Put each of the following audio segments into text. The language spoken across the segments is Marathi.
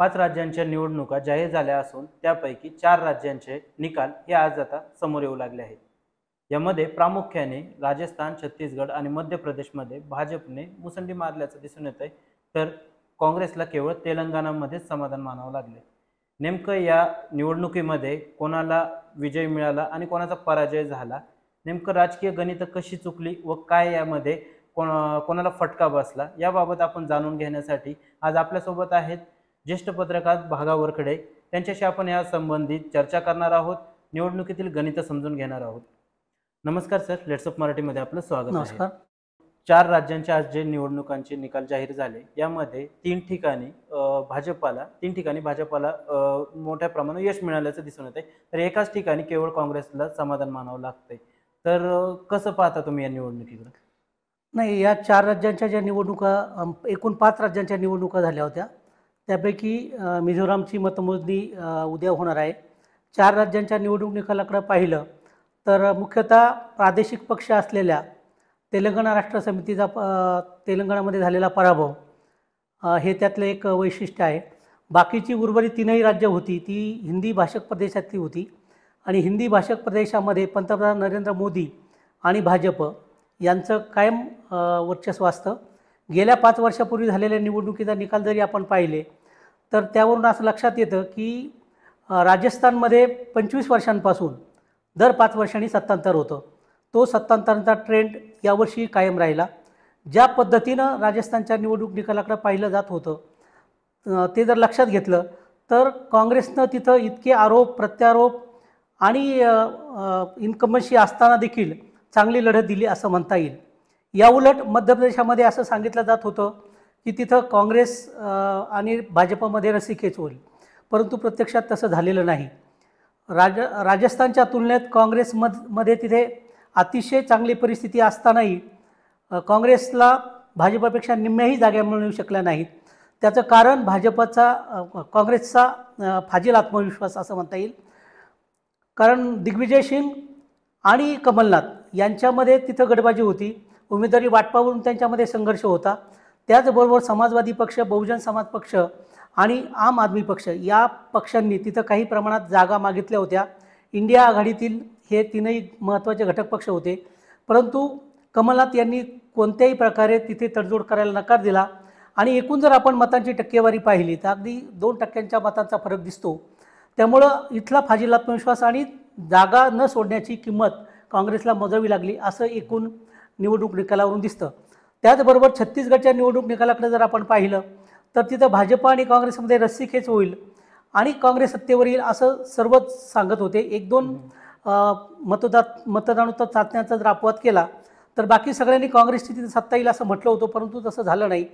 पाच राज्यांच्या निवडणुका जाहीर झाल्या असून त्यापैकी चार राज्यांचे निकाल हे आज आता समोर येऊ लागले आहेत यामध्ये प्रामुख्याने राजस्थान छत्तीसगड आणि मध्य प्रदेशमध्ये भाजपने मुसंडी मारल्याचं दिसून येत आहे तर काँग्रेसला केवळ तेलंगणामध्येच समाधान मानावं लागले नेमकं या निवडणुकीमध्ये कोणाला विजय मिळाला आणि कोणाचा पराजय झाला नेमकं राजकीय गणितं कशी चुकली व काय यामध्ये कोण कोणाला फटका बसला याबाबत आपण जाणून घेण्यासाठी आज आपल्यासोबत आहेत ज्येष्ठ पत्रकार भागा वरखडे त्यांच्याशी आपण या संबंधित चर्चा करणार आहोत निवडणुकीतील गणित समजून घेणार आहोत नमस्कार सर लेट्सअप मराठीमध्ये आपलं स्वागत नमस्कार चार राज्यांच्या आज जे निवडणुकांचे निकाल जाहीर झाले यामध्ये तीन ठिकाणी भाजपाला तीन ठिकाणी भाजपाला मोठ्या प्रमाणात यश मिळाल्याचं दिसून येते तर एकाच ठिकाणी केवळ काँग्रेसला समाधान मानावं लागतंय तर कसं पाहता तुम्ही या निवडणुकीकडे नाही या चार राज्यांच्या ज्या निवडणुका एकूण पाच राज्यांच्या निवडणुका झाल्या होत्या त्यापैकी मिझोरामची मतमोजणी उद्या होणार आहे चार राज्यांच्या निवडणूक निकालाकडं पाहिलं तर मुख्यतः प्रादेशिक पक्ष असलेल्या तेलंगणा राष्ट्र समितीचा प तेलंगणामध्ये झालेला पराभव हे त्यातलं एक वैशिष्ट्य आहे बाकीची उर्वरित तीनही राज्य होती ती हिंदी भाषक प्रदेशातली होती आणि हिंदी भाषक प्रदेशामध्ये पंतप्रधान नरेंद्र मोदी आणि भाजप यांचं कायम वर्चस्व असतं गेल्या पाच वर्षापूर्वी झालेल्या निवडणुकीचा निकाल जरी आपण पाहिले तर त्यावरून असं लक्षात येतं की राजस्थानमध्ये पंचवीस वर्षांपासून दर पाच वर्षांनी सत्तांतर होतं तो सत्तांतरांचा ट्रेंड यावर्षी कायम राहिला ज्या पद्धतीनं राजस्थानच्या निवडणूक निकालाकडे पाहिलं जात होतं ते जर लक्षात घेतलं तर काँग्रेसनं तिथं इतके आरोप प्रत्यारोप आणि इन्कमशी असताना देखील चांगली लढत दिली असं म्हणता येईल याउलट मध्य प्रदेशामध्ये असं सांगितलं जात होतं की तिथं काँग्रेस आणि भाजपमध्ये रसिकेच होईल परंतु प्रत्यक्षात तसं झालेलं नाही राज राजस्थानच्या तुलनेत काँग्रेसमध मध्ये तिथे अतिशय चांगली परिस्थिती असतानाही काँग्रेसला भाजपापेक्षा निम्म्याही जागा मिळू शकल्या नाहीत त्याचं कारण भाजपाचा काँग्रेसचा फाजील आत्मविश्वास असं म्हणता येईल कारण दिग्विजय सिंग आणि कमलनाथ यांच्यामध्ये तिथं गडबाजी होती उमेदवारी वाटपावरून त्यांच्यामध्ये संघर्ष होता त्याचबरोबर समाजवादी पक्ष बहुजन समाज पक्ष आणि आम आदमी पक्ष या पक्षांनी तिथं काही प्रमाणात जागा मागितल्या होत्या इंडिया आघाडीतील हे तीनही महत्त्वाचे घटक पक्ष होते परंतु कमलनाथ यांनी कोणत्याही प्रकारे तिथे तडजोड करायला नकार दिला आणि एकूण जर आपण मतांची टक्केवारी पाहिली तर अगदी दोन टक्क्यांच्या मतांचा फरक दिसतो त्यामुळं इथला आत्मविश्वास आणि जागा न सोडण्याची किंमत काँग्रेसला मोजावी लागली असं एकूण निवडणूक निकालावरून दिसतं त्याचबरोबर छत्तीसगडच्या निवडणूक निकालाकडे जर आपण पाहिलं तर तिथं भाजप आणि काँग्रेसमध्ये रस्सीखेच होईल आणि काँग्रेस सत्तेवर येईल असं सर्वच सांगत होते एक दोन मतदार मतदानोत्तर चाचण्याचा जर अपवाद केला तर बाकी सगळ्यांनी काँग्रेसची तिथं सत्ता येईल असं म्हटलं होतं परंतु तसं झालं नाही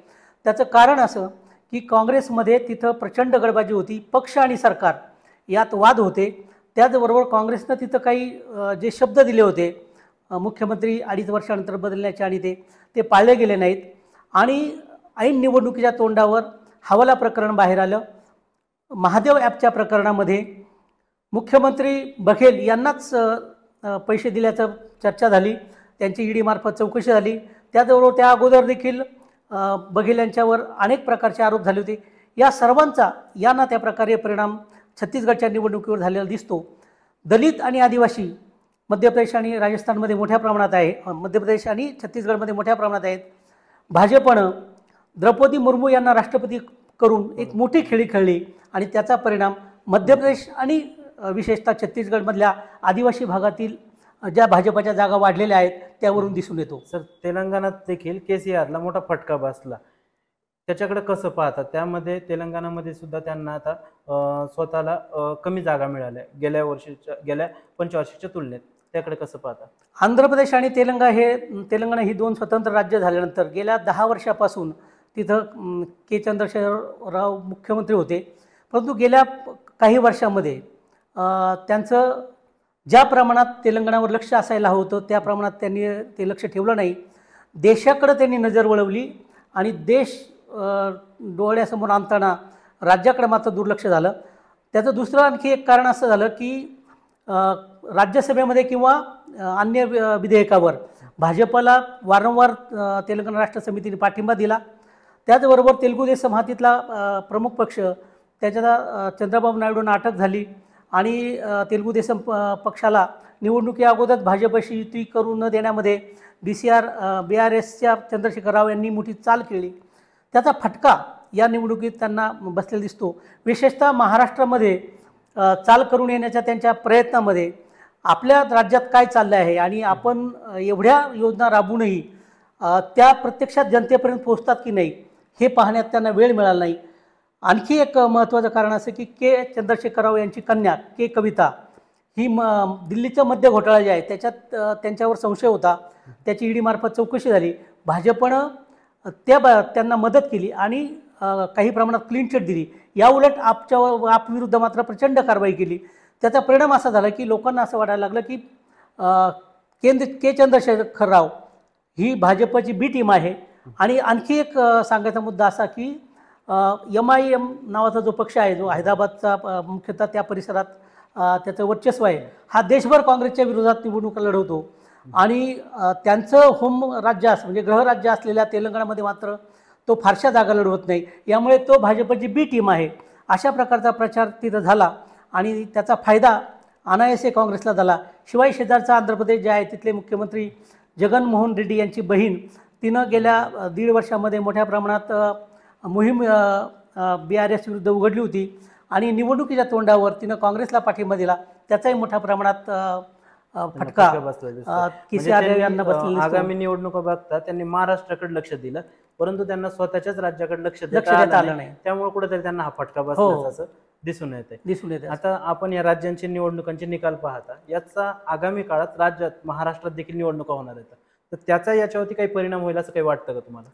त्याचं कारण असं की काँग्रेसमध्ये तिथं प्रचंड गडबाजी होती पक्ष आणि सरकार यात वाद होते त्याचबरोबर काँग्रेसनं तिथं काही जे शब्द दिले होते मुख्यमंत्री अडीच वर्षानंतर बदलण्याचे आणि ते ते पाळले गेले नाहीत आणि ऐन निवडणुकीच्या तोंडावर हवाला प्रकरण बाहेर आलं महादेव ॲपच्या प्रकरणामध्ये मुख्यमंत्री बघेल यांनाच पैसे दिल्याचं चर्चा झाली त्यांची ईडी मार्फत चौकशी झाली त्याचबरोबर त्या अगोदर देखील बघेल यांच्यावर अनेक प्रकारचे आरोप झाले होते या सर्वांचा यांना त्या प्रकारे परिणाम छत्तीसगडच्या निवडणुकीवर झालेला दिसतो दलित आणि आदिवासी मध्य प्रदेश आणि राजस्थानमध्ये मोठ्या प्रमाणात आहे मध्य प्रदेश आणि छत्तीसगडमध्ये मोठ्या प्रमाणात आहेत भाजपनं द्रौपदी मुर्मू यांना राष्ट्रपती करून एक मोठी खेळी खेळली आणि त्याचा परिणाम मध्य प्रदेश आणि विशेषतः छत्तीसगडमधल्या आदिवासी भागातील ज्या भाजपाच्या जागा वाढलेल्या आहेत त्यावरून दिसून येतो सर तेलंगणात देखील के सी आरला मोठा फटका बसला त्याच्याकडे कसं पाहतात त्यामध्ये तेलंगणामध्ये सुद्धा त्यांना आता स्वतःला कमी जागा मिळाल्या गेल्या वर्षीच्या गेल्या पंचवर्षीच्या तुलनेत त्याकडे कसं पाहता आंध्र प्रदेश आणि तेलंगा हे तेलंगणा ही दोन स्वतंत्र राज्य झाल्यानंतर गेल्या दहा वर्षापासून तिथं के चंद्रशेखरराव राव मुख्यमंत्री होते परंतु गेल्या काही वर्षामध्ये त्यांचं ज्या प्रमाणात तेलंगणावर लक्ष असायला होतं त्या प्रमाणात त्यांनी ते लक्ष ठेवलं नाही देशाकडे त्यांनी नजर वळवली आणि देश डोळ्यासमोर आणताना राज्याकडे मात्र दुर्लक्ष झालं त्याचं दुसरं आणखी एक कारण असं झालं की राज्यसभेमध्ये किंवा अन्य विधेयकावर भाजपला वारंवार तेलंगणा राष्ट्र समितीने पाठिंबा दिला त्याचबरोबर तेलुगू देश समातीतला प्रमुख पक्ष त्याच्यात चंद्रबाबू नायडूंना अटक झाली आणि तेलुगू देशम पक्षाला निवडणुकी अगोदर भाजपशी युती करू न देण्यामध्ये B C R B R एसच्या चंद्रशेखर राव यांनी मोठी चाल केली त्याचा फटका या निवडणुकीत त्यांना बसलेला दिसतो विशेषतः महाराष्ट्रामध्ये चाल करून येण्याच्या त्यांच्या प्रयत्नामध्ये आपल्या राज्यात काय चाललं आहे आणि आपण एवढ्या योजना राबूनही त्या प्रत्यक्षात जनतेपर्यंत पोहोचतात की नाही हे पाहण्यात त्यांना वेळ मिळाला नाही आणखी एक महत्त्वाचं कारण असं की के चंद्रशेखर राव यांची कन्या के कविता ही म दिल्लीच्या मध्य घोटाळा जे आहे त्याच्यात त्यांच्यावर संशय होता त्याची ईडीमार्फत चौकशी झाली भाजपनं त्या त्यांना मदत केली आणि काही प्रमाणात क्लीन चिट दिली या उलट आपच्या आपविरुद्ध मात्र प्रचंड कारवाई केली त्याचा परिणाम असा झाला की लोकांना असं वाटायला लागलं की केंद्र के चंद्रशेखर राव ही भाजपची बी टीम आहे आणि आणखी एक सांगायचा मुद्दा असा की एम आय एम नावाचा जो पक्ष आहे जो हैदराबादचा मुख्यतः त्या परिसरात त्याचं वर्चस्व आहे हा देशभर काँग्रेसच्या विरोधात निवडणूक लढवतो आणि त्यांचं होम राज्य असं म्हणजे गृहराज्य असलेल्या तेलंगणामध्ये मात्र तो फारशा जागा लढवत नाही यामुळे तो भाजपची बी टीम आहे अशा प्रकारचा प्रचार तिथं झाला आणि त्याचा फायदा अनायसे काँग्रेसला झाला शिवाय शेजारचा आंध्र प्रदेश जे आहे तिथले मुख्यमंत्री जगनमोहन रेड्डी यांची बहीण तिनं गेल्या दीड वर्षामध्ये मोठ्या प्रमाणात मोहीम बी आर एस विरुद्ध उघडली होती आणि निवडणुकीच्या तोंडावर तिनं काँग्रेसला पाठिंबा दिला त्याचाही मोठ्या प्रमाणात फटका बसला म्हणजे आगामी निवडणुका बघता त्यांनी महाराष्ट्राकडे लक्ष दिलं परंतु त्यांना स्वतःच्याच राज्याकडे लक्ष लक्ष देता आलं नाही त्यामुळे कुठेतरी त्यांना हा फटका हो. बसला दिसून येते दिसून येते आता आपण या राज्यांचे निवडणुकांचे निकाल पाहता याचा आगामी काळात राज्यात महाराष्ट्रात देखील निवडणुका होणार आहेत तर त्याचा याच्यावरती काही परिणाम होईल असं काही वाटतं का तुम्हाला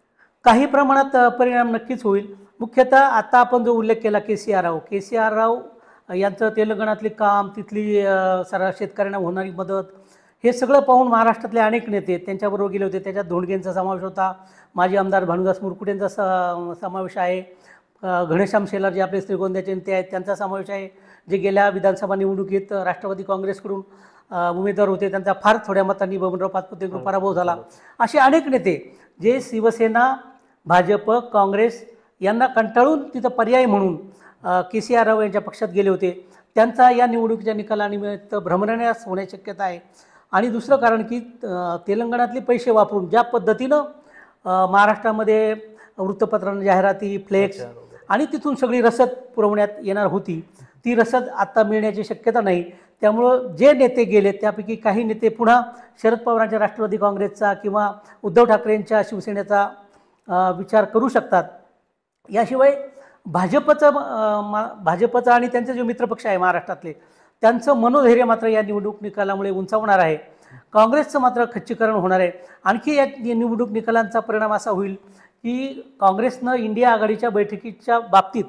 काही प्रमाणात परिणाम नक्कीच होईल मुख्यतः आता आपण जो उल्लेख केला K C R Rao K C R Rao यांचं तेलंगणातले काम तिथली सरा शेतकऱ्यांना होणारी मदत हे सगळं पाहून महाराष्ट्रातले अनेक नेते त्यांच्याबरोबर गेले होते त्याच्यात धोंडगेंचा समावेश होता माजी आमदार भानुदास मुरकुटेंचा स समावेश आहे घनश्याम शेलार जे आपले श्रीगोंद्याचे नेते आहेत त्यांचा समावेश आहे जे गेल्या विधानसभा निवडणुकीत राष्ट्रवादी काँग्रेसकडून उमेदवार होते त्यांचा फार थोड्या मतांनी बबनराव पाचपुतेकडून पराभव झाला असे अनेक नेते जे शिवसेना भाजप काँग्रेस यांना कंटाळून तिथं पर्याय म्हणून के सी आर राव यांच्या पक्षात गेले होते त्यांचा या निवडणुकीच्या निकालानिमित्त भ्रमणास होण्याची शक्यता आहे आणि दुसरं कारण की तेलंगणातले पैसे वापरून ज्या पद्धतीनं महाराष्ट्रामध्ये वृत्तपत्रांना जाहिराती फ्लेक्स आणि तिथून सगळी रसद पुरवण्यात येणार होती ती रसद आत्ता मिळण्याची शक्यता नाही त्यामुळं जे नेते गेले त्यापैकी काही नेते पुन्हा शरद पवारांच्या राष्ट्रवादी काँग्रेसचा किंवा उद्धव ठाकरेंच्या शिवसेनेचा विचार करू शकतात याशिवाय भाजपचं मा भाजपचं आणि त्यांचे जे मित्रपक्ष आहे महाराष्ट्रातले त्यांचं मनोधैर्य मात्र या निवडणूक निकालामुळे उंचावणार आहे काँग्रेसचं मात्र खच्चीकरण होणार आहे आणखी या निवडणूक निकालांचा परिणाम असा होईल की काँग्रेसनं इंडिया आघाडीच्या बैठकीच्या बाबतीत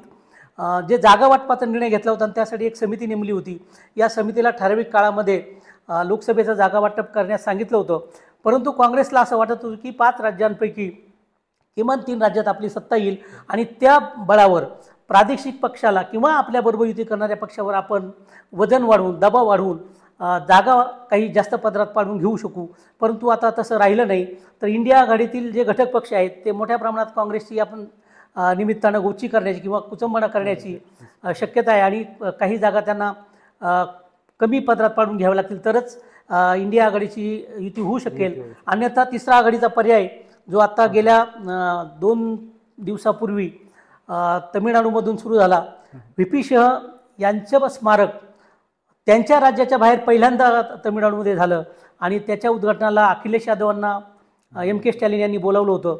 जे जागा वाटपाचा निर्णय घेतला होता त्यासाठी एक समिती नेमली होती या समितीला ठराविक काळामध्ये लोकसभेचं जागा वाटप करण्यास सांगितलं होतं परंतु काँग्रेसला असं वाटत होतं की पाच राज्यांपैकी किमान तीन राज्यात आपली सत्ता येईल आणि त्या बळावर प्रादेशिक पक्षाला किंवा आपल्याबरोबर युती करणाऱ्या पक्षावर आपण वजन वाढवून दबाव वाढवून जागा काही जास्त पदरात पाडून घेऊ शकू परंतु आता तसं राहिलं नाही तर इंडिया आघाडीतील जे घटक पक्ष आहेत ते मोठ्या प्रमाणात काँग्रेसची आपण निमित्तानं गोची करण्याची किंवा कुचंबणा करण्याची शक्यता आहे आणि काही जागा त्यांना कमी पदरात पाडून घ्यावं लागतील तरच इंडिया आघाडीची युती होऊ शकेल अन्यथा तिसरा आघाडीचा पर्याय जो आता गेल्या दोन दिवसापूर्वी तमिळनाडूमधून सुरू झाला व्ही पी शह यांचं स्मारक त्यांच्या राज्याच्या बाहेर पहिल्यांदा तमिळनाडूमध्ये झालं आणि त्याच्या उद्घाटनाला अखिलेश यादवांना एम के स्टॅलिन यांनी बोलावलं होतं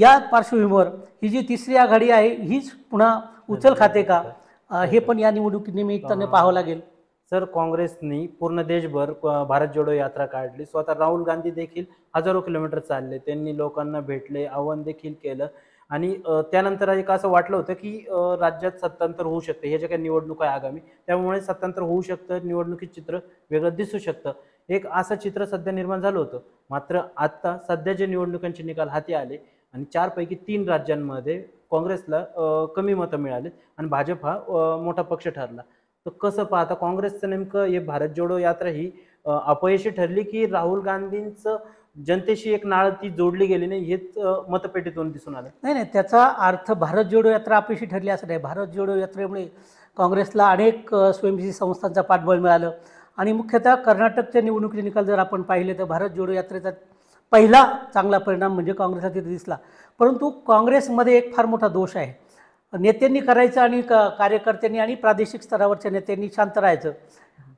या पार्श्वभूमीवर ही जी तिसरी आघाडी आहे हीच पुन्हा उचल खाते का हे पण या निवडणुकी निमित्ताने पाहावं लागेल सर काँग्रेसनी पूर्ण देशभर भारत जोडो यात्रा काढली स्वतः राहुल गांधी देखील हजारो किलोमीटर चालले त्यांनी लोकांना भेटले आव्हान देखील केलं आणि त्यानंतर एक असं वाटलं होतं की राज्यात सत्तांतर होऊ शकतं हे जे काही निवडणूक आहे आगामी त्यामुळे सत्तांतर होऊ शकतं निवडणुकीत चित्र वेगळं दिसू शकतं एक असं चित्र सध्या निर्माण झालं होतं मात्र आत्ता सध्या जे निवडणुकांचे निकाल हाती आले आणि चारपैकी तीन राज्यांमध्ये काँग्रेसला कमी मतं मिळालीत आणि भाजप हा मोठा पक्ष ठरला तर कसं पाहता काँग्रेसचं नेमकं हे भारत जोडो यात्रा ही अपयशी ठरली की राहुल गांधींचं जनतेशी एक नाळ ती जोडली गेली नाही हेच मतपेटीतून दिसून आलं नाही नाही त्याचा अर्थ भारत जोडो यात्रा अपेशी ठरली असं नाही भारत जोडो यात्रेमुळे काँग्रेसला अनेक स्वयंसेवी संस्थांचा पाठबळ मिळालं आणि मुख्यतः कर्नाटकच्या निवडणुकीचे निकाल जर आपण पाहिले तर भारत जोडो यात्रेचा पहिला चांगला परिणाम म्हणजे काँग्रेसला तिथे दिसला परंतु काँग्रेसमध्ये एक फार मोठा दोष आहे नेत्यांनी करायचं आणि कार्यकर्त्यांनी आणि प्रादेशिक स्तरावरच्या नेत्यांनी शांत राहायचं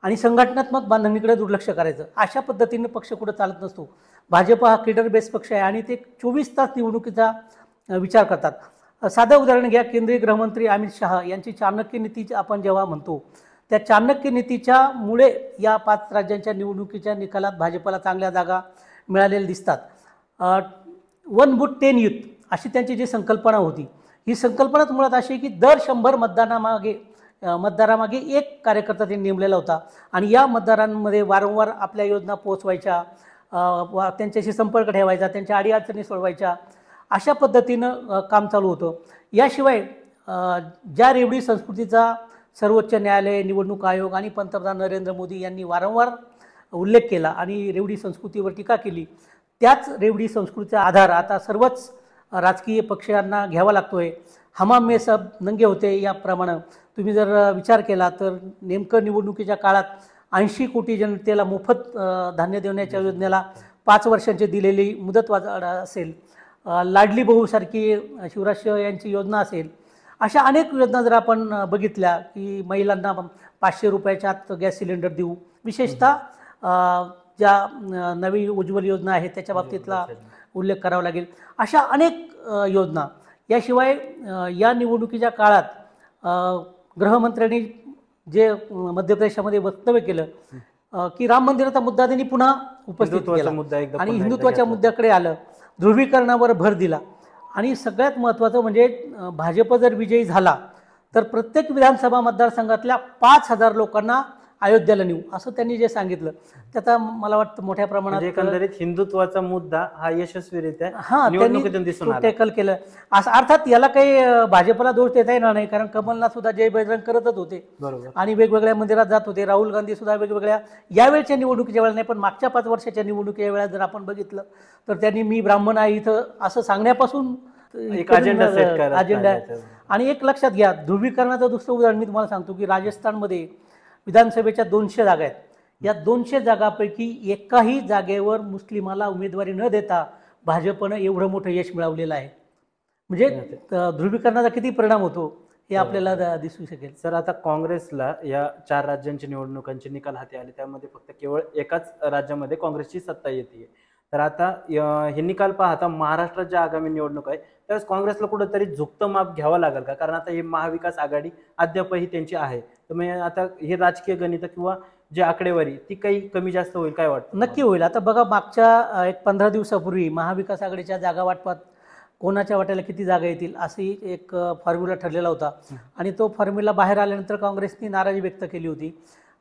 आणि संघटनात्मक बांधणीकडे दुर्लक्ष करायचं अशा पद्धतीने पक्ष कुठं चालत नसतो भाजप हा केडर बेस पक्ष आहे आणि ते चोवीस तास निवडणुकीचा विचार करतात साधं उदाहरण घ्या केंद्रीय गृहमंत्री अमित शहा यांची चाणक्य नीती आपण जेव्हा म्हणतो त्या चाणक्य मुळे या पाच राज्यांच्या निवडणुकीच्या निकालात भाजपला चांगल्या जागा मिळालेल्या दिसतात वन बुट टेन युथ अशी त्यांची जी संकल्पना होती ही संकल्पनाच मुळात अशी की दर शंभर मतदानामागे मतदारामागे एक कार्यकर्ता त्यांनी नेमलेला होता आणि या मतदारांमध्ये वारंवार आपल्या योजना पोचवायच्या वा त्यांच्याशी संपर्क ठेवायचा त्यांच्या अडीअडचणी सोडवायच्या अशा पद्धतीनं काम चालू होतं याशिवाय ज्या रेवडी संस्कृतीचा सर्वोच्च न्यायालय निवडणूक आयोग आणि पंतप्रधान नरेंद्र मोदी यांनी वारंवार उल्लेख केला आणि रेवडी संस्कृतीवर टीका केली त्याच रेवडी संस्कृतीचा आधार आता सर्वच राजकीय पक्षांना घ्यावा लागतो आहे हमाम मे सब नंगे होते याप्रमाणे तुम्ही जर विचार केला तर नेमकं निवडणुकीच्या काळात ऐंशी कोटी जनतेला मोफत धान्य देण्याच्या योजनेला पाच वर्षांची दिलेली मुदत असेल लाडली बहूसारखी शिवराज यांची योजना असेल अशा अनेक योजना जर आपण बघितल्या की महिलांना पाचशे रुपयाच्या आत गॅस सिलेंडर देऊ विशेषतः ज्या नवी उज्ज्वल योजना आहे त्याच्या बाबतीतला उल्लेख करावा लागेल अशा अनेक योजना याशिवाय या निवडणुकीच्या काळात गृहमंत्र्यांनी जे मध्य प्रदेशामध्ये वक्तव्य केलं की राम मंदिराचा मुद्दा त्यांनी पुन्हा उपस्थित केला मुद्दा आणि हिंदुत्वाच्या मुद्द्याकडे आलं ध्रुवीकरणावर भर दिला आणि सगळ्यात महत्त्वाचं म्हणजे भाजप जर विजयी झाला तर प्रत्येक विधानसभा मतदारसंघातल्या पाच हजार लोकांना अयोध्याला नेऊ असं त्यांनी जे सांगितलं त्याचा मला वाटतं मोठ्या प्रमाणात म्हणजे एकंदरीत हिंदुत्वाचा मुद्दा हा यशस्वीरित्या हा त्यांनी टॅकल केलं असं अर्थात याला काही भाजपला दोष देता येणार नाही कारण कमलनाथ सुद्धा जय बजरंग करतच होते आणि वेगवेगळ्या मंदिरात जात होते राहुल गांधी सुद्धा वेगवेगळ्या यावेळच्या निवडणुकीच्या वेळेला नाही पण मागच्या पाच वर्षाच्या निवडणुकीच्या वेळा जर आपण बघितलं तर त्यांनी मी ब्राह्मण आहे इथं असं सांगण्यापासून एक अजेंडा अजेंडा आहे आणि एक लक्षात घ्या ध्रुवीकरणाचं दुसरं उदाहरण मी तुम्हाला सांगतो की राजस्थानमध्ये विधानसभेच्या दोनशे जागा आहेत या दोनशे जागापैकी एकाही जागेवर मुस्लिमाला उमेदवारी न देता भाजपनं एवढं मोठं यश मिळवलेलं आहे म्हणजे ध्रुवीकरणाचा किती परिणाम होतो हे आपल्याला हो. दिसू शकेल सर आता काँग्रेसला या चार राज्यांच्या निवडणुकांचे निकाल हाती आले त्यामध्ये फक्त केवळ एकाच राज्यामध्ये काँग्रेसची सत्ता येते तर आता हे निकाल पाहता महाराष्ट्रात ज्या आगामी निवडणूक आहे त्यावेळेस काँग्रेसला कुठंतरी झुकतं माप घ्यावं लागेल का कारण आता हे महाविकास आघाडी अद्यापही त्यांची आहे तर मग आता हे राजकीय गणित किंवा जे आकडेवारी ती काही कमी जास्त होईल काय वाटतं नक्की होईल आता बघा मागच्या एक पंधरा दिवसापूर्वी महाविकास आघाडीच्या जागा वाटपात कोणाच्या वाट्याला किती जागा येतील असंही एक फॉर्म्युला ठरलेला होता आणि तो फॉर्म्युला बाहेर आल्यानंतर काँग्रेसनी नाराजी व्यक्त केली होती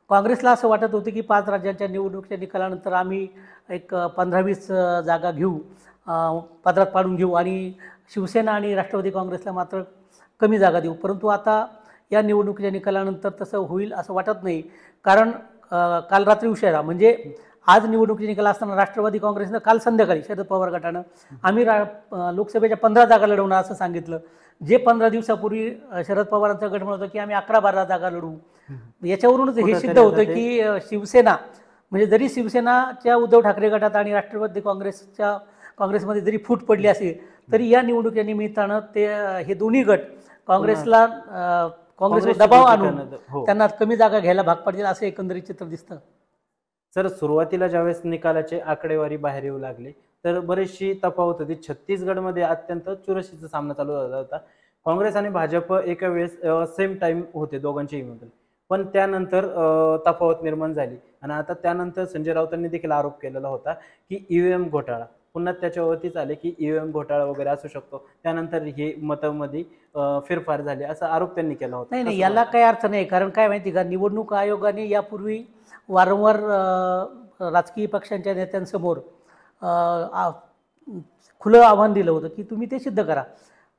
काँग्रेसला असं वाटत होतं की पाच राज्यांच्या निवडणुकीच्या निकालानंतर आम्ही एक पंधरा वीस जागा घेऊ पदरात पाडून घेऊ आणि शिवसेना आणि राष्ट्रवादी काँग्रेसला मात्र कमी जागा देऊ परंतु आता या निवडणुकीच्या निकालानंतर तसं होईल असं वाटत नाही कारण काल रात्री उशिरा म्हणजे आज निवडणुकीचे निकाल असताना राष्ट्रवादी काँग्रेसनं काल संध्याकाळी शरद पवार गटानं आम्ही रा लोकसभेच्या पंधरा जागा लढवणार असं सांगितलं जे पंधरा दिवसापूर्वी शरद पवारांचा गट म्हणतो की आम्ही अकरा बारा जागा लढू याच्यावरूनच हे सिद्ध होतं की शिवसेना म्हणजे जरी शिवसेनाच्या उद्धव ठाकरे गटात आणि राष्ट्रवादी काँग्रेसच्या काँग्रेसमध्ये जरी फूट पडली असेल तरी या निवडणुकीच्या निमित्तानं ते हे दोन्ही गट काँग्रेसला काँग्रेसवर दबाव आणून हो. त्यांना कमी जागा घ्यायला भाग पाडतील असं एकंदरीत चित्र दिसतं सर सुरुवातीला ज्यावेळेस निकालाचे आकडेवारी बाहेर येऊ लागले तर बरीचशी तफावत होती छत्तीसगडमध्ये अत्यंत चुरशीचा सामना चालू झाला होता काँग्रेस आणि भाजप एका वेळेस सेम टाइम होते दोघांच्याही मधून पण त्यानंतर तफावत निर्माण झाली आणि आता त्यानंतर संजय राऊतांनी देखील आरोप केलेला होता की ईव्हीएम e घोटाळा पुन्हा त्याच्यावरतीच आले की ईव्हीएम e घोटाळा वगैरे असू शकतो त्यानंतर हे मतामध्ये फेरफार झाले असा आरोप त्यांनी केला होता नाही नाही याला काही अर्थ नाही कारण काय माहिती का निवडणूक आयोगाने यापूर्वी वारंवार राजकीय पक्षांच्या नेत्यांसमोर खुलं आव्हान दिलं होतं की तुम्ही ते सिद्ध करा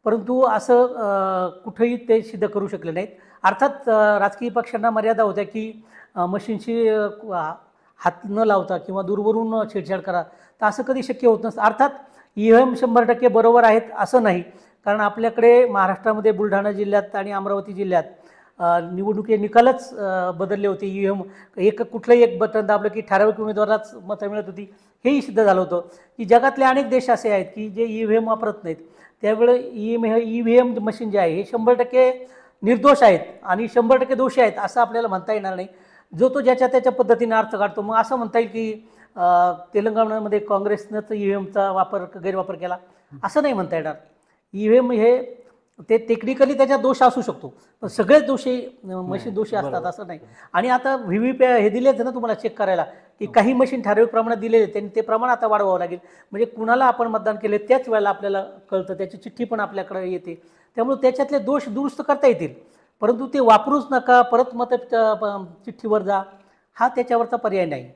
परंतु असं कुठंही ते सिद्ध करू शकले नाहीत अर्थात राजकीय पक्षांना मर्यादा होत्या की मशीनशी हात न लावता किंवा दूरवरून छेडछाड करा तर असं कधी शक्य होत नसतं अर्थात ई एम शंभर टक्के बरोबर आहेत असं नाही कारण आपल्याकडे महाराष्ट्रामध्ये बुलढाणा जिल्ह्यात आणि अमरावती जिल्ह्यात निवडणुकीचे निकालच बदलले होते ई एम एक कुठलंही एक बटन दाबलं की ठराविक उमेदवाराच मतं मिळत होती हेही सिद्ध झालं होतं की जगातले अनेक देश असे आहेत की जे ई व्ही एम वापरत नाहीत त्यावेळेस ई एम हे ई व्ही एम मशीन जे आहे हे शंभर टक्के निर्दोष आहेत आणि शंभर टक्के दोषी आहेत असं आपल्याला म्हणता येणार नाही जो तो ज्याच्या त्याच्या पद्धतीने अर्थ काढतो मग असं म्हणता येईल की तेलंगणामध्ये काँग्रेसनंच ई व्ही एमचा वापर गैरवापर केला असं नाही म्हणता येणार ई व्ही एम हे ते टेक्निकली त्याच्यात दोष असू शकतो पण सगळेच दोषी मशीन दोषी असतात असं नाही आणि आता व्ही व्ही पी हे दिलेच ना तुम्हाला चेक करायला की काही मशीन हो. ठराविक प्रमाणात दिलेले त्यांनी ते प्रमाण आता वाढवावं लागेल म्हणजे कुणाला आपण मतदान केले त्याच वेळेला आपल्याला कळतं त्याची चिठ्ठी पण आपल्याकडे येते त्यामुळे त्याच्यातले दोष दुरुस्त करता येतील परंतु ते वापरूच नका परत मत चिठ्ठीवर जा हा त्याच्यावरचा पर्याय नाही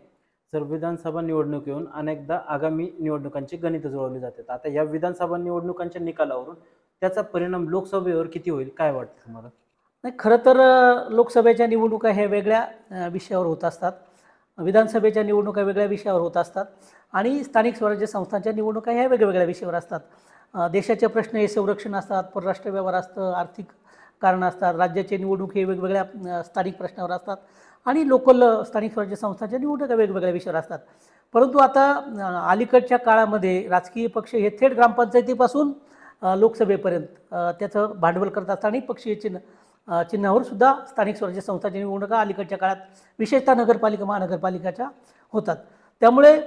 सर विधानसभा निवडणूक येऊन अनेकदा आगामी निवडणुकांची गणित जुळवली जातात आता या विधानसभा निवडणुकांच्या निकालावरून त्याचा परिणाम लोकसभेवर किती होईल काय वाटतं तुम्हाला नाही खरं तर लोकसभेच्या निवडणुका ह्या वेगळ्या विषयावर होत असतात विधानसभेच्या निवडणुका वेगळ्या विषयावर होत असतात आणि स्थानिक स्वराज्य संस्थांच्या निवडणुका ह्या वेगवेगळ्या विषयावर असतात देशाचे प्रश्न हे संरक्षण असतात परराष्ट्र व्यवहार असतं आर्थिक कारण असतात राज्याचे निवडणूक हे वेगवेगळ्या स्थानिक प्रश्नावर असतात आणि लोकल स्थानिक स्वराज्य संस्थांच्या निवडणुका वेगवेगळ्या विषयावर असतात परंतु आता अलीकडच्या काळामध्ये राजकीय पक्ष हे थेट ग्रामपंचायतीपासून लोकसभेपर्यंत त्याचं भांडवल करत स्थानिक पक्षीय चिन्ह चिन्हावर सुद्धा स्थानिक स्वराज्य संस्थाची निवडणुका अलीकडच्या काळात विशेषतः नगरपालिका महानगरपालिकाच्या होतात त्यामुळे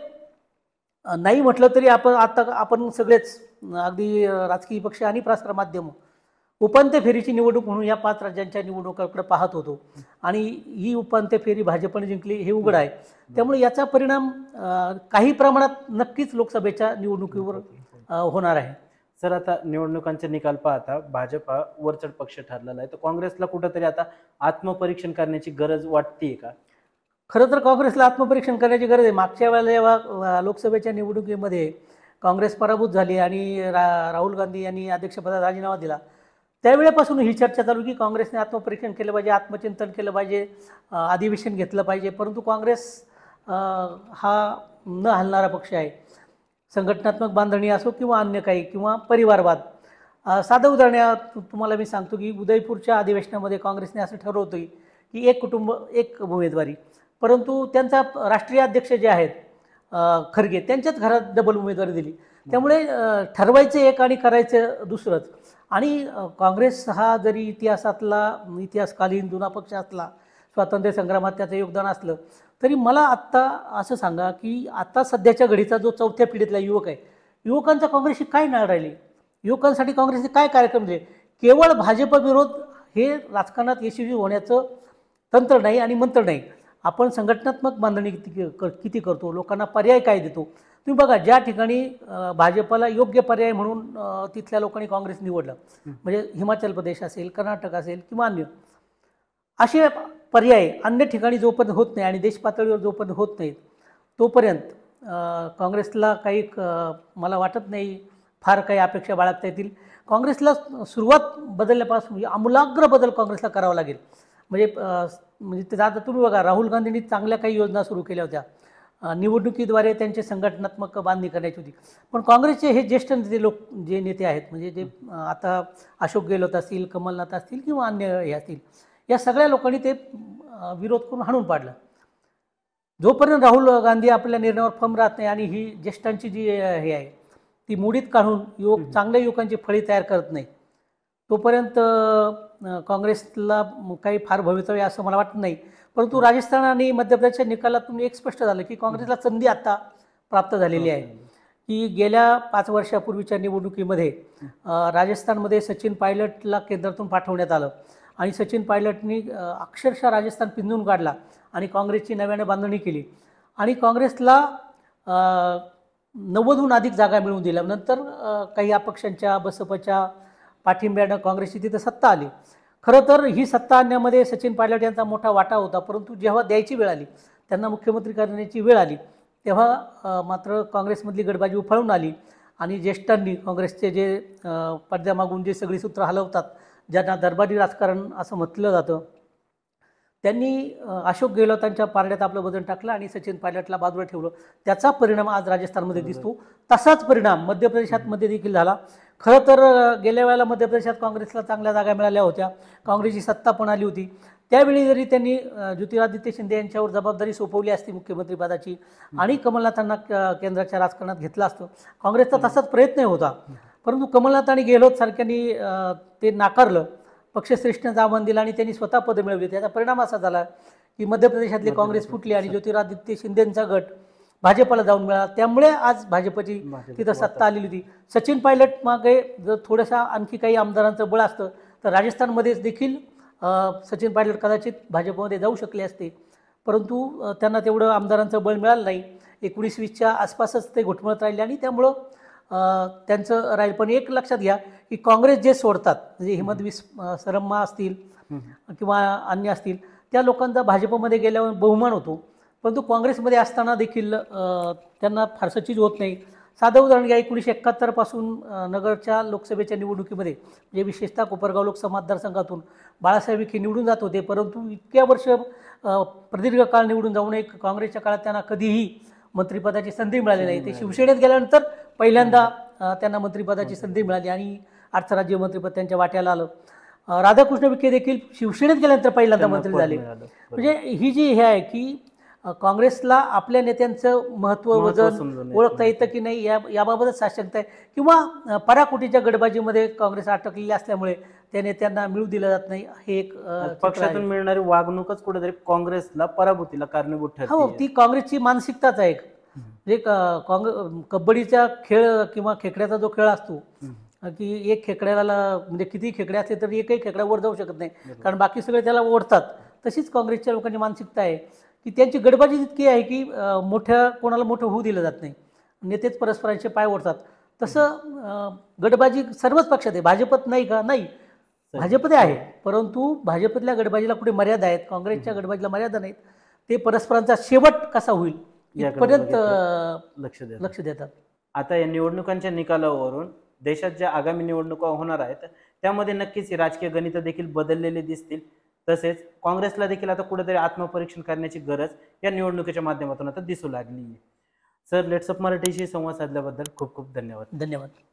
नाही म्हटलं तरी आपण आत्ता आपण सगळेच अगदी राजकीय पक्ष आणि प्रसार माध्यम उपांत्य फेरीची निवडणूक म्हणून या पाच राज्यांच्या निवडणुकाकडे पाहत होतो आणि ही उपांत्य फेरी भाजपने जिंकली हे उघड आहे त्यामुळे याचा परिणाम काही प्रमाणात नक्कीच लोकसभेच्या निवडणुकीवर होणार आहे सर आता निवडणुकांचे निकाल पाहता भाजप वरचढ पक्ष ठरलेला आहे तर काँग्रेसला कुठंतरी आता आत्मपरीक्षण करण्याची गरज वाटते का खरं तर काँग्रेसला आत्मपरीक्षण करण्याची गरज आहे मागच्या वेळेला जेव्हा लोकसभेच्या निवडणुकीमध्ये काँग्रेस पराभूत झाली आणि रा राहुल गांधी यांनी अध्यक्षपदा राजीनामा दिला त्यावेळेपासून ही चर्चा चालू की काँग्रेसने आत्मपरीक्षण केलं पाहिजे आत्मचिंतन केलं पाहिजे अधिवेशन घेतलं पाहिजे परंतु काँग्रेस हा न हलणारा पक्ष आहे संघटनात्मक बांधणी असो किंवा अन्य काही किंवा परिवारवाद साधं उदाहरण तुम्हाला मी सांगतो की उदयपूरच्या अधिवेशनामध्ये काँग्रेसने असं ठरवलं होतं की एक कुटुंब एक उमेदवारी परंतु त्यांचा राष्ट्रीय अध्यक्ष जे आहेत खरगे त्यांच्याच घरात डबल उमेदवारी दिली त्यामुळे ठरवायचं एक आणि करायचं दुसरंच आणि काँग्रेस हा जरी इतिहासातला इतिहासकालीन जुना पक्ष असला स्वातंत्र्य संग्रामात त्याचं योगदान असलं तरी मला आत्ता असं सांगा की आता सध्याच्या घडीचा जो चौथ्या पिढीतला युवक आहे युवकांचा काँग्रेसशी काय नाळ राहिली युवकांसाठी काँग्रेसने काय कार्यक्रम दिले केवळ भाजप विरोध हे राजकारणात यशस्वी होण्याचं तंत्र नाही आणि मंत्र नाही आपण संघटनात्मक बांधणी किती किती करतो लोकांना पर्याय काय देतो तुम्ही बघा ज्या ठिकाणी भाजपला योग्य पर्याय म्हणून तिथल्या लोकांनी काँग्रेस निवडलं म्हणजे हिमाचल प्रदेश असेल कर्नाटक असेल किंवा अन्य असे पर्याय अन्य ठिकाणी जोपर्यंत होत नाही आणि देशपातळीवर जोपर्यंत होत नाहीत तोपर्यंत काँग्रेसला काही मला वाटत नाही फार काही अपेक्षा बाळगता येतील काँग्रेसला सुरुवात बदलल्यापासून म्हणजे आमूलाग्र बदल काँग्रेसला करावा लागेल म्हणजे म्हणजे ते आता तुम्ही बघा राहुल गांधींनी चांगल्या काही योजना सुरू केल्या होत्या निवडणुकीद्वारे त्यांचे संघटनात्मक बांधणी करायची होती पण काँग्रेसचे हे ज्येष्ठ नेते लोक जे नेते आहेत म्हणजे जे आता अशोक गेहलोत असतील कमलनाथ असतील किंवा अन्य हे असतील या सगळ्या लोकांनी ते विरोध करून हाणून पाडलं जोपर्यंत राहुल गांधी आपल्या निर्णयावर फम राहत नाही आणि ही ज्येष्ठांची जी हे आहे ती मुडीत काढून युवक चांगल्या युवकांची फळी तयार करत नाही तोपर्यंत काँग्रेसला काही फार भवितव्य असं मला वाटत नाही परंतु राजस्थान आणि मध्य प्रदेशच्या निकालातून एक स्पष्ट झालं की काँग्रेसला संधी आत्ता प्राप्त झालेली आहे की गेल्या पाच वर्षापूर्वीच्या निवडणुकीमध्ये राजस्थानमध्ये सचिन पायलटला केंद्रातून पाठवण्यात आलं आणि सचिन पायलटनी अक्षरशः राजस्थान पिंजून काढला आणि काँग्रेसची नव्याने बांधणी केली आणि काँग्रेसला नव्वदहून अधिक जागा मिळवून दिल्या नंतर काही अपक्षांच्या बसपच्या पाठिंब्यानं काँग्रेसची तिथं सत्ता आली खरं तर ही सत्ता आणण्यामध्ये सचिन पायलट यांचा मोठा वाटा होता परंतु जेव्हा द्यायची वेळ आली त्यांना मुख्यमंत्री करण्याची वेळ आली तेव्हा मात्र काँग्रेसमधली गडबाजी उफाळून आली आणि ज्येष्ठांनी काँग्रेसचे जे पडद्यामागून जे सगळी सूत्र हलवतात ज्यांना दरबारी राजकारण असं म्हटलं जातं त्यांनी अशोक गेहलोतांच्या पारड्यात आपलं वजन टाकलं आणि सचिन पायलटला बाजूला ठेवलं त्याचा परिणाम आज राजस्थानमध्ये दिसतो तसाच परिणाम मध्य प्रदेशातमध्ये देखील झाला खरं तर गेल्या वेळेला मध्य प्रदेशात काँग्रेसला चांगल्या जागा मिळाल्या होत्या काँग्रेसची सत्ता पण आली होती त्यावेळी जरी त्यांनी ज्योतिरादित्य शिंदे यांच्यावर जबाबदारी सोपवली असती मुख्यमंत्रीपदाची आणि कमलनाथांना केंद्राच्या राजकारणात घेतलं असतं काँग्रेसचा तसाच प्रयत्न होता परंतु कमलनाथ आणि गेहलोत सारख्यांनी ते नाकारलं पक्षश्रेष्ठनं जामन दिलं आणि त्यांनी स्वतः पदं मिळवली त्याचा परिणाम असा झाला की मध्य प्रदेशातली काँग्रेस फुटली आणि ज्योतिरादित्य शिंदेंचा गट भाजपला जाऊन मिळाला त्यामुळे आज भाजपची तिथं सत्ता आलेली होती सचिन पायलट मागे जर थोडंसं आणखी काही आमदारांचं बळ असतं तर राजस्थानमध्येच देखील सचिन पायलट कदाचित भाजपमध्ये जाऊ शकले असते परंतु त्यांना तेवढं आमदारांचं बळ मिळालं नाही एकोणीस वीसच्या आसपासच ते घुटमळत राहिले आणि त्यामुळं त्यांचं राहील पण एक लक्षात घ्या की काँग्रेस जे सोडतात म्हणजे हेमंत विस सरम्मा असतील किंवा अन्य असतील त्या लोकांचा भाजपमध्ये गेल्यावर बहुमान होतो परंतु काँग्रेसमध्ये असताना देखील त्यांना फारसं चीज होत नाही साधं उदाहरण घ्या एकोणीसशे एकाहत्तरपासून नगरच्या लोकसभेच्या निवडणुकीमध्ये म्हणजे विशेषतः कोपरगाव लोकसभा मतदारसंघातून बाळासाहेब विखे निवडून जात होते परंतु इतक्या वर्ष प्रदीर्घ काळ निवडून जाऊ नये काँग्रेसच्या काळात त्यांना कधीही मंत्रिपदाची संधी मिळाली नाही ते शिवसेनेत गेल्यानंतर पहिल्यांदा त्यांना मंत्रिपदाची संधी मिळाली आणि अर्थराज्य मंत्रिपद त्यांच्या वाट्याला आलं राधाकृष्ण विखे देखील शिवसेनेत गेल्यानंतर पहिल्यांदा मंत्री झाले म्हणजे ही जी हे आहे की काँग्रेसला आपल्या नेत्यांचं महत्त्व वजन ओळखता येतं की नाही या याबाबतच साशंकता आहे किंवा पराकोटीच्या गडबाजीमध्ये काँग्रेस अटकलेली असल्यामुळे त्या नेत्यांना मिळू दिलं जात नाही हे एक पक्षातून मिळणारी वागणूकच कुठेतरी काँग्रेसला पराभूतीला कारणीभूत हो ती काँग्रेसची मानसिकताच आहे जे म्हणजे कबड्डीचा खेळ किंवा खेकड्याचा जो खेळ असतो की एक खेकड्याला म्हणजे किती खेकडे असले तरी एकही खेकड्या वर जाऊ शकत नाही कारण बाकी सगळे त्याला ओढतात तशीच काँग्रेसच्या लोकांची मानसिकता आहे की त्यांची गडबाजी इतकी आहे की मोठ्या कोणाला मोठं होऊ दिलं जात नाही नेतेच परस्परांचे पाय ओढतात तसं गडबाजी सर्वच पक्षात आहे भाजपत नाही का नाही भाजपते आहे हो. परंतु भाजपतल्या गडबाजीला कुठे मर्यादा आहेत काँग्रेसच्या गडबाजीला मर्यादा नाहीत ते परस्परांचा शेवट कसा होईल लक्ष देत लक्ष देतात आता या निवडणुकांच्या निकालावरून देशात ज्या आगामी निवडणुका होणार आहेत त्यामध्ये नक्कीच राजकीय गणित देखील बदललेली दिसतील तसेच काँग्रेसला देखील आता कुठेतरी आत्मपरीक्षण करण्याची गरज या निवडणुकीच्या माध्यमातून आता दिसू लागली आहे सर ऑफ मराठीशी संवाद साधल्याबद्दल खूप खूप धन्यवाद धन्यवाद